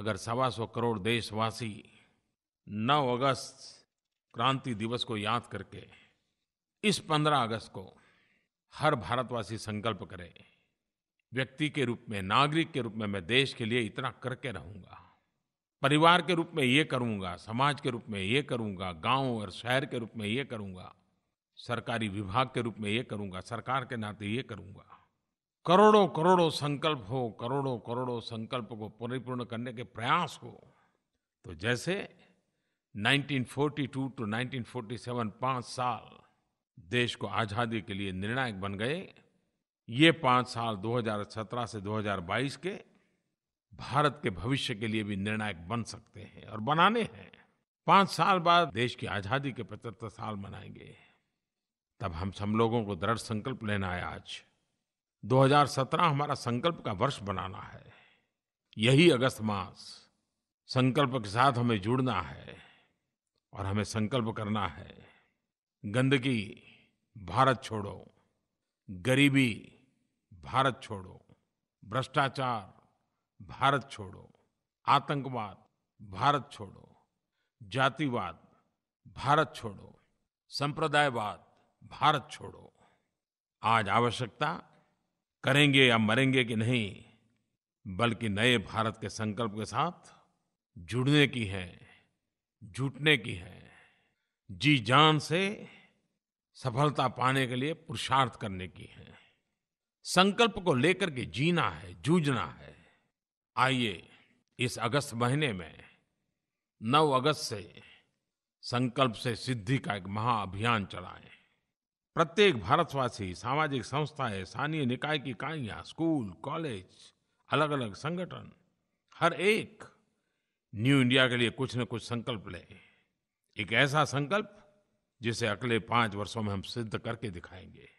अगर सवा सौ करोड़ देशवासी 9 अगस्त क्रांति दिवस को याद करके इस 15 अगस्त को हर भारतवासी संकल्प करे व्यक्ति के रूप में नागरिक के रूप में मैं देश के लिए इतना करके रहूंगा परिवार के रूप में ये करूंगा समाज के रूप में ये करूंगा गांव और शहर के रूप में ये करूंगा सरकारी विभाग के रूप में ये करूंगा सरकार के नाते ये करूंगा करोड़ों करोड़ों संकल्प हो करोड़ों करोड़ों संकल्प को परिपूर्ण करने के प्रयास हो तो जैसे 1942 टू 1947 पांच साल देश को आज़ादी के लिए निर्णायक बन गए ये पांच साल 2017 से 2022 के भारत के भविष्य के लिए भी निर्णायक बन सकते हैं और बनाने हैं पांच साल बाद देश की आज़ादी के पचहत्तर साल मनाएंगे तब हम सब लोगों को दृढ़ संकल्प लेना है आज 2017 हमारा संकल्प का वर्ष बनाना है यही अगस्त मास संकल्प के साथ हमें जुड़ना है और हमें संकल्प करना है गंदगी भारत छोड़ो गरीबी भारत छोड़ो भ्रष्टाचार भारत छोड़ो आतंकवाद भारत छोड़ो जातिवाद भारत छोड़ो संप्रदायवाद भारत छोड़ो आज आवश्यकता करेंगे या मरेंगे कि नहीं बल्कि नए भारत के संकल्प के साथ जुड़ने की है जुटने की है जी जान से सफलता पाने के लिए पुरुषार्थ करने की है संकल्प को लेकर के जीना है जूझना है आइए इस अगस्त महीने में 9 अगस्त से संकल्प से सिद्धि का एक महाअभियान चलाएं प्रत्येक भारतवासी सामाजिक संस्थाएं स्थानीय निकाय की इकाइयाँ स्कूल कॉलेज अलग अलग संगठन हर एक न्यू इंडिया के लिए कुछ न कुछ संकल्प लें एक ऐसा संकल्प जिसे अगले पांच वर्षों में हम सिद्ध करके दिखाएंगे